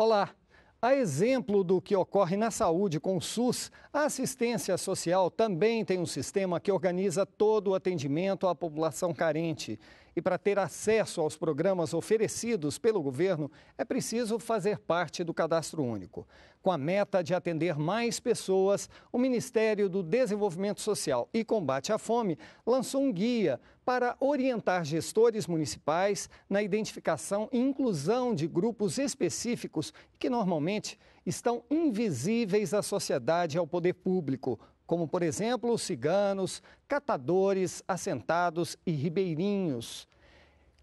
Olá! A exemplo do que ocorre na saúde com o SUS, a assistência social também tem um sistema que organiza todo o atendimento à população carente. E para ter acesso aos programas oferecidos pelo governo, é preciso fazer parte do cadastro único. Com a meta de atender mais pessoas, o Ministério do Desenvolvimento Social e Combate à Fome lançou um guia para orientar gestores municipais na identificação e inclusão de grupos específicos que normalmente estão invisíveis à sociedade e ao poder público como, por exemplo, ciganos, catadores, assentados e ribeirinhos.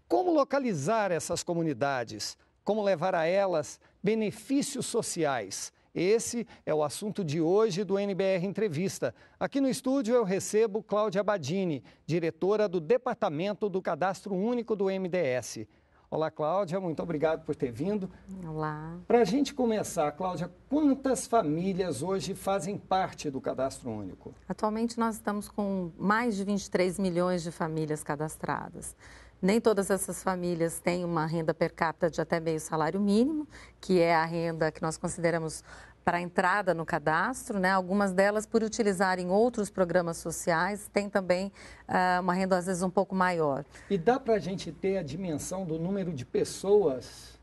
Como localizar essas comunidades? Como levar a elas benefícios sociais? Esse é o assunto de hoje do NBR Entrevista. Aqui no estúdio eu recebo Cláudia Badini, diretora do Departamento do Cadastro Único do MDS. Olá, Cláudia, muito obrigado por ter vindo. Olá. Para a gente começar, Cláudia, quantas famílias hoje fazem parte do cadastro único? Atualmente nós estamos com mais de 23 milhões de famílias cadastradas. Nem todas essas famílias têm uma renda per capita de até meio salário mínimo, que é a renda que nós consideramos para a entrada no cadastro, né? algumas delas por utilizarem outros programas sociais, tem também uh, uma renda às vezes um pouco maior. E dá para a gente ter a dimensão do número de pessoas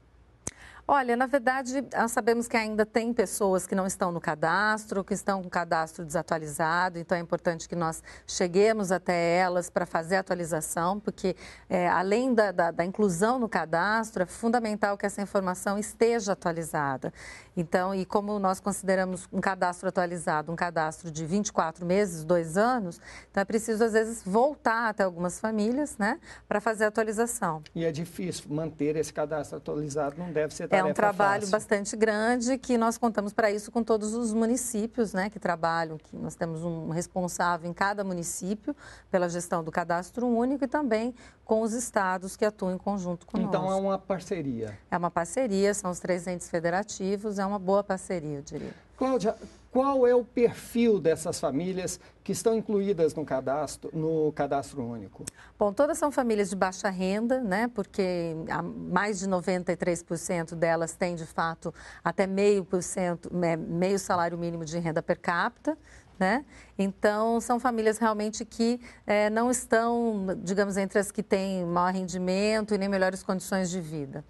Olha, na verdade, sabemos que ainda tem pessoas que não estão no cadastro, que estão com o cadastro desatualizado, então é importante que nós cheguemos até elas para fazer a atualização, porque é, além da, da, da, inclusão no cadastro, é fundamental que essa informação esteja atualizada. Então, e como nós consideramos um cadastro atualizado, um cadastro de 24 meses, dois anos, então é preciso, às vezes, voltar até algumas famílias, né, para fazer a atualização. E é difícil manter esse cadastro atualizado, não deve ser é um trabalho fácil. bastante grande que nós contamos para isso com todos os municípios né, que trabalham, que nós temos um responsável em cada município pela gestão do cadastro único e também com os estados que atuam em conjunto conosco. Então é uma parceria. É uma parceria, são os três entes federativos, é uma boa parceria, eu diria. Cláudia, qual é o perfil dessas famílias que estão incluídas no cadastro, no cadastro único? Bom, todas são famílias de baixa renda, né? Porque mais de 93% delas têm, de fato, até meio por cento, meio salário mínimo de renda per capita. Né? Então, são famílias realmente que é, não estão, digamos, entre as que têm maior rendimento e nem melhores condições de vida.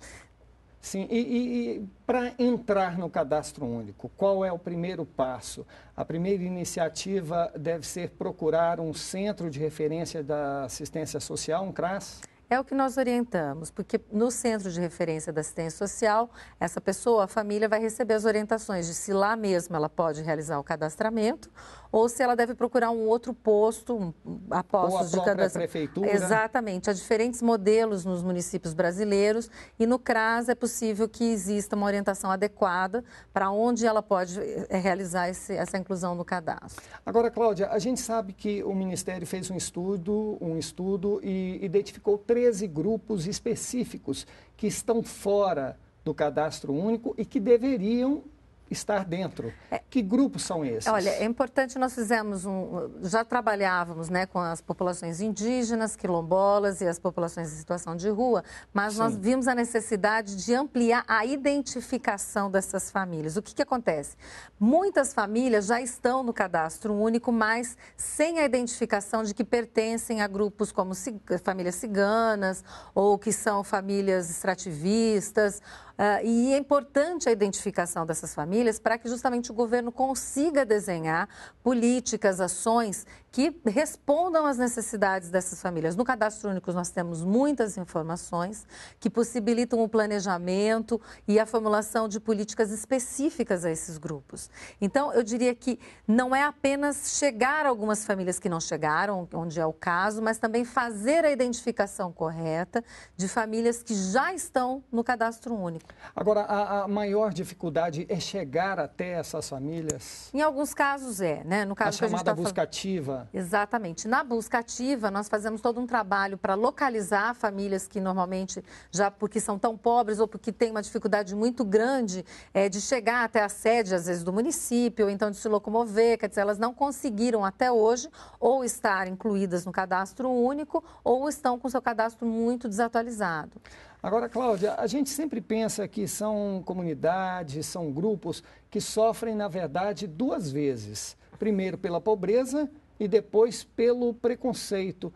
Sim, e, e, e para entrar no cadastro único, qual é o primeiro passo? A primeira iniciativa deve ser procurar um centro de referência da assistência social, um CRAS? É o que nós orientamos, porque no centro de referência da assistência social, essa pessoa, a família, vai receber as orientações de se lá mesmo ela pode realizar o cadastramento ou se ela deve procurar um outro posto, a postos de cadastramento. Prefeitura. Né? Exatamente. Há diferentes modelos nos municípios brasileiros e no CRAS é possível que exista uma orientação adequada para onde ela pode eh, realizar esse, essa inclusão no cadastro. Agora, Cláudia, a gente sabe que o Ministério fez um estudo, um estudo e identificou três 13 grupos específicos que estão fora do cadastro único e que deveriam estar dentro. É, que grupos são esses? Olha, é importante, nós fizemos um. Já trabalhávamos né, com as populações indígenas, quilombolas e as populações em situação de rua, mas Sim. nós vimos a necessidade de ampliar a identificação dessas famílias. O que, que acontece? Muitas famílias já estão no cadastro único, mas sem a identificação de que pertencem a grupos como famílias ciganas ou que são famílias extrativistas Uh, e é importante a identificação dessas famílias para que justamente o governo consiga desenhar políticas, ações que respondam às necessidades dessas famílias. No Cadastro Único, nós temos muitas informações que possibilitam o planejamento e a formulação de políticas específicas a esses grupos. Então, eu diria que não é apenas chegar a algumas famílias que não chegaram, onde é o caso, mas também fazer a identificação correta de famílias que já estão no Cadastro Único. Agora, a, a maior dificuldade é chegar até essas famílias? Em alguns casos é, né? No caso a chamada tá buscativa. Exatamente. Na busca ativa, nós fazemos todo um trabalho para localizar famílias que normalmente, já porque são tão pobres ou porque têm uma dificuldade muito grande é, de chegar até a sede, às vezes, do município, ou então de se locomover, quer dizer, elas não conseguiram até hoje ou estar incluídas no cadastro único ou estão com seu cadastro muito desatualizado. Agora, Cláudia, a gente sempre pensa que são comunidades, são grupos que sofrem, na verdade, duas vezes. Primeiro, pela pobreza e depois pelo preconceito.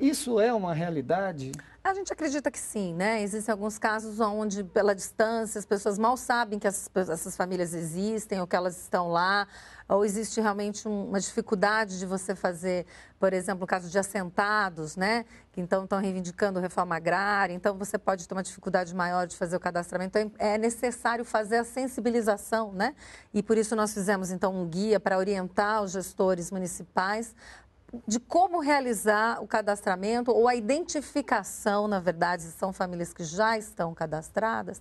Isso é uma realidade? A gente acredita que sim, né? Existem alguns casos onde, pela distância, as pessoas mal sabem que essas, essas famílias existem ou que elas estão lá, ou existe realmente uma dificuldade de você fazer, por exemplo, o caso de assentados, né? Que então estão reivindicando reforma agrária, então você pode ter uma dificuldade maior de fazer o cadastramento. Então é, é necessário fazer a sensibilização, né? E por isso nós fizemos então um guia para orientar os gestores municipais de como realizar o cadastramento ou a identificação, na verdade, são famílias que já estão cadastradas,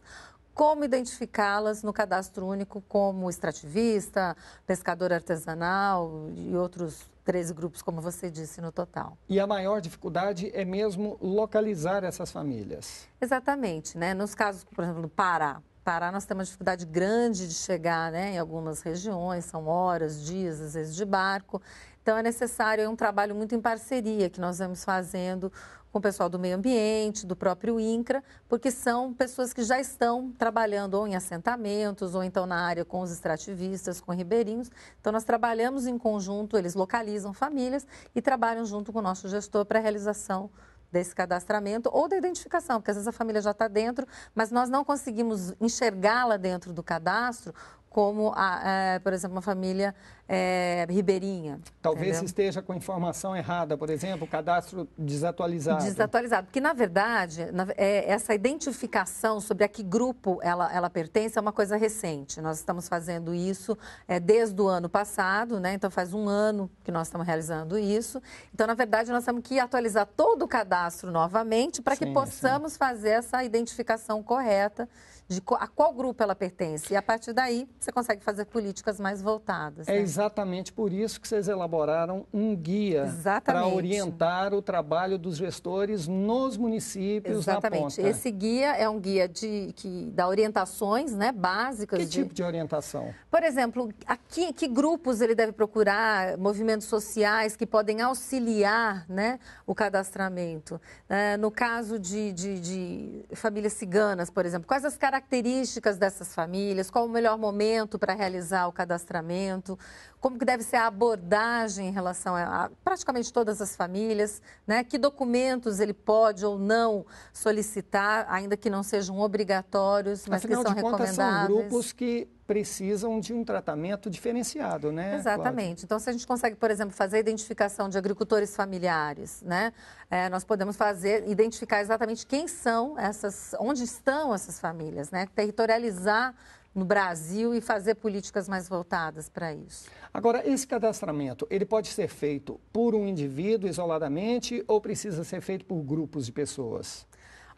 como identificá-las no cadastro único como extrativista, pescador artesanal e outros 13 grupos, como você disse no total. E a maior dificuldade é mesmo localizar essas famílias. Exatamente, né? Nos casos, por exemplo, do Pará, Pará nós temos uma dificuldade grande de chegar né, em algumas regiões, são horas, dias, às vezes de barco. Então é necessário é um trabalho muito em parceria que nós vamos fazendo com o pessoal do meio ambiente, do próprio INCRA, porque são pessoas que já estão trabalhando ou em assentamentos, ou então na área com os extrativistas, com ribeirinhos. Então, nós trabalhamos em conjunto, eles localizam famílias e trabalham junto com o nosso gestor para a realização desse cadastramento ou da identificação, porque às vezes a família já está dentro, mas nós não conseguimos enxergá-la dentro do cadastro como, a, a, é, por exemplo, uma família é, ribeirinha. Talvez entendeu? esteja com informação errada, por exemplo, cadastro desatualizado. Desatualizado, porque na verdade na, é, essa identificação sobre a que grupo ela, ela pertence é uma coisa recente. Nós estamos fazendo isso é, desde o ano passado, né? então faz um ano que nós estamos realizando isso. Então, na verdade, nós temos que atualizar todo o cadastro novamente para que possamos sim. fazer essa identificação correta de a qual grupo ela pertence. E a partir daí você consegue fazer políticas mais voltadas. É né? É exatamente por isso que vocês elaboraram um guia para orientar o trabalho dos gestores nos municípios exatamente. Esse guia é um guia de, que dá orientações né, básicas. Que de... tipo de orientação? Por exemplo, aqui, que grupos ele deve procurar, movimentos sociais que podem auxiliar né, o cadastramento. É, no caso de, de, de famílias ciganas, por exemplo, quais as características características dessas famílias, qual o melhor momento para realizar o cadastramento, como que deve ser a abordagem em relação a, praticamente todas as famílias, né? que documentos ele pode ou não solicitar, ainda que não sejam obrigatórios, mas Afinal que são de contas, recomendáveis. São grupos que precisam de um tratamento diferenciado, né? Exatamente. Cláudia? Então, se a gente consegue, por exemplo, fazer a identificação de agricultores familiares, né? É, nós podemos fazer, identificar exatamente quem são essas, onde estão essas famílias, né? Territorializar no Brasil e fazer políticas mais voltadas para isso. Agora, esse cadastramento, ele pode ser feito por um indivíduo isoladamente ou precisa ser feito por grupos de pessoas?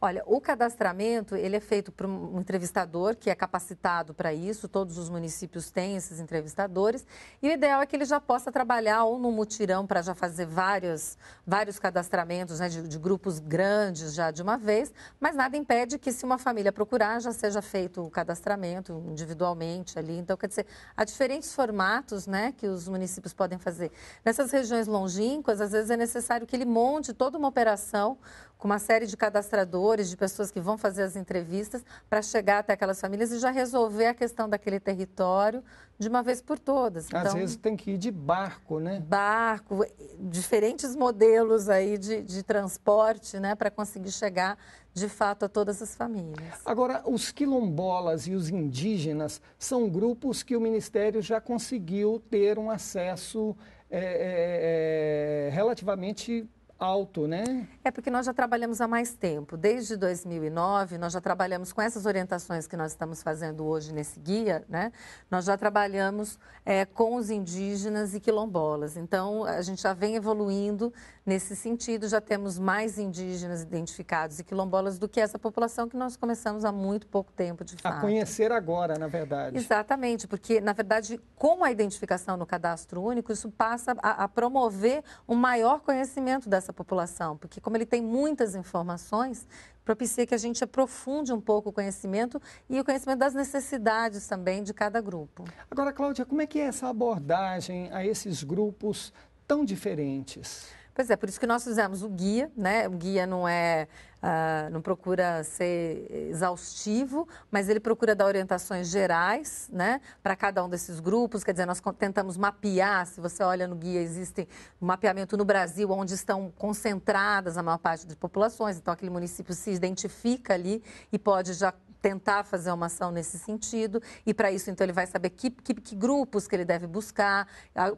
Olha, o cadastramento ele é feito por um entrevistador que é capacitado para isso. Todos os municípios têm esses entrevistadores. E o ideal é que ele já possa trabalhar ou num mutirão para já fazer vários, vários cadastramentos né, de, de, grupos grandes já de uma vez. Mas nada impede que se uma família procurar já seja feito o cadastramento individualmente ali. Então, quer dizer, há diferentes formatos né, que os municípios podem fazer. Nessas regiões longínquas, às vezes é necessário que ele monte toda uma operação com uma série de cadastradores, de pessoas que vão fazer as entrevistas para chegar até aquelas famílias e já resolver a questão daquele território de uma vez por todas. Às então, vezes tem que ir de barco, né? Barco, diferentes modelos aí de, de transporte, né, para conseguir chegar de fato a todas as famílias. Agora, os quilombolas e os indígenas são grupos que o Ministério já conseguiu ter um acesso é, é, relativamente alto, né? É porque nós já trabalhamos há mais tempo. Desde 2009, nós já trabalhamos com essas orientações que nós estamos fazendo hoje nesse guia, né? Nós já trabalhamos é, com os indígenas e quilombolas. Então, a gente já vem evoluindo nesse sentido. Já temos mais indígenas identificados e quilombolas do que essa população que nós começamos há muito pouco tempo, de fato. A conhecer agora, na verdade. Exatamente, porque, na verdade, com a identificação no cadastro único, isso passa a, a promover um maior conhecimento dessa população, porque como ele tem muitas informações, propicia que a gente aprofunde um pouco o conhecimento e o conhecimento das necessidades também de cada grupo. Agora, Cláudia, como é que é essa abordagem a esses grupos tão diferentes? Pois é, por isso que nós fizemos o guia, né? O guia não é uh, não procura ser exaustivo, mas ele procura dar orientações gerais né, para cada um desses grupos. Quer dizer, nós tentamos mapear, se você olha no guia, existe um mapeamento no Brasil onde estão concentradas a maior parte das populações, então aquele município se identifica ali e pode já tentar fazer uma ação nesse sentido. E para isso, então, ele vai saber que, que, que, grupos que ele deve buscar,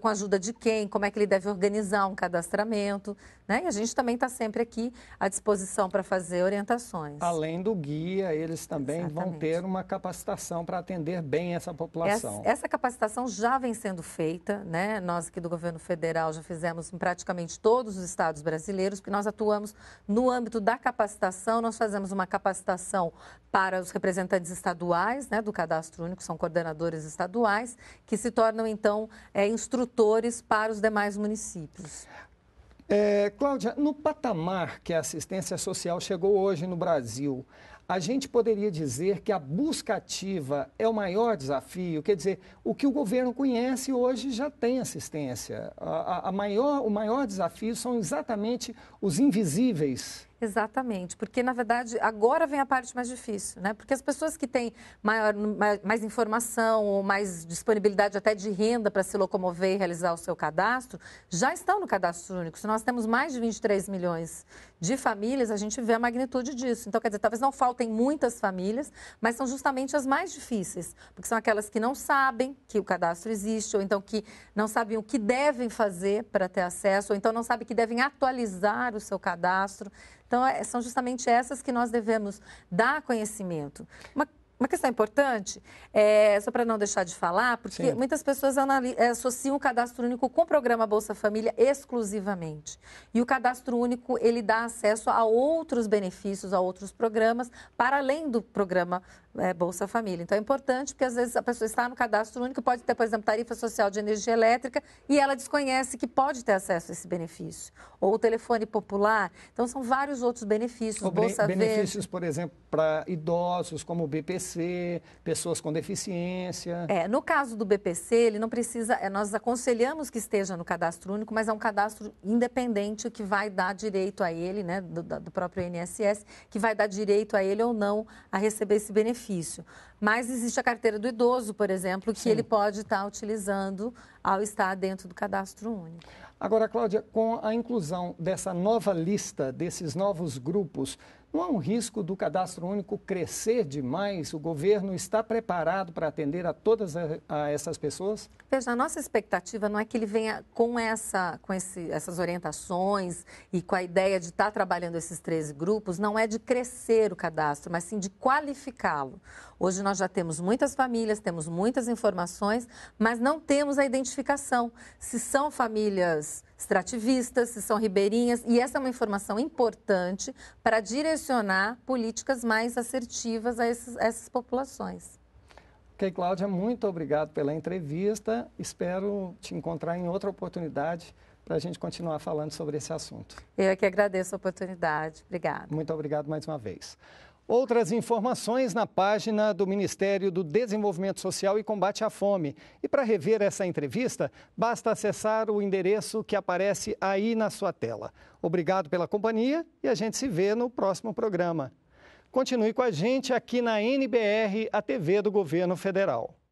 com a ajuda de quem, como é que ele deve organizar um cadastramento. Né? E a gente também está sempre aqui à disposição para fazer orientações. Além do guia, eles também Exatamente. vão ter uma capacitação para atender bem essa população. Essa, essa, capacitação já vem sendo feita, né? Nós aqui do governo federal já fizemos em praticamente todos os estados brasileiros, porque nós atuamos no âmbito da capacitação, nós fazemos uma capacitação para os representantes estaduais né, do cadastro único, são coordenadores estaduais, que se tornam então é, instrutores para os demais municípios. É, Cláudia, no patamar que a assistência social chegou hoje no Brasil, a gente poderia dizer que a busca ativa é o maior desafio, quer dizer, o que o governo conhece hoje já tem assistência. A, a maior, o maior desafio são exatamente os invisíveis Exatamente, porque na verdade agora vem a parte mais difícil, né? Porque as pessoas que têm maior, mais, mais informação ou mais disponibilidade até de renda para se locomover e realizar o seu cadastro, já estão no cadastro único. Se nós temos mais de 23 milhões de famílias, a gente vê a magnitude disso. Então, quer dizer, talvez não faltem muitas famílias, mas são justamente as mais difíceis, porque são aquelas que não sabem que o cadastro existe, ou então que não sabem o que devem fazer para ter acesso, ou então não sabem que devem atualizar o seu cadastro. Então, é, são justamente essas que nós devemos dar conhecimento. Uma uma questão importante, é, só para não deixar de falar, porque Sim. muitas pessoas é, associam o cadastro único com o programa Bolsa Família exclusivamente. E o cadastro único, ele dá acesso a outros benefícios, a outros programas, para além do programa é, Bolsa Família. Então é importante porque às vezes a pessoa está no cadastro único, pode ter, por exemplo, tarifa social de energia elétrica e ela desconhece que pode ter acesso a esse benefício. Ou o telefone popular. Então são vários outros benefícios. Ou Bolsa benefícios, Verde. por exemplo, para idosos, como o BPC, pessoas com deficiência. É, no caso do BPC, ele não precisa, é, nós aconselhamos que esteja no cadastro único, mas é um cadastro independente que vai dar direito a ele, né, do, do próprio INSS, que vai dar direito a ele ou não a receber esse benefício benefício. Mas existe a carteira do idoso, por exemplo, que Sim. ele pode estar tá utilizando ao estar dentro do cadastro único. Agora, Cláudia, com a inclusão dessa nova lista, desses novos grupos, não há um risco do cadastro único crescer demais? O governo está preparado para atender a todas a, a essas pessoas? Veja, a nossa expectativa não é que ele venha com, essa, com esse, essas orientações e com a ideia de estar tá trabalhando esses 13 grupos, não é de crescer o cadastro, mas sim de qualificá-lo. Hoje nós já temos muitas famílias, temos muitas informações, mas não temos a identificação. Se são famílias extrativistas, se são ribeirinhas, e essa é uma informação importante para direcionar políticas mais assertivas a, esses, essas populações. Ok, Cláudia, muito obrigado pela entrevista. Espero te encontrar em outra oportunidade para a gente continuar falando sobre esse assunto. Eu é que agradeço a oportunidade. Obrigada. Muito obrigado mais uma vez. Outras informações na página do Ministério do Desenvolvimento Social e Combate à Fome. E para rever essa entrevista, basta acessar o endereço que aparece aí na sua tela. Obrigado pela companhia e a gente se vê no próximo programa. Continue com a gente aqui na NBR, a TV do Governo Federal.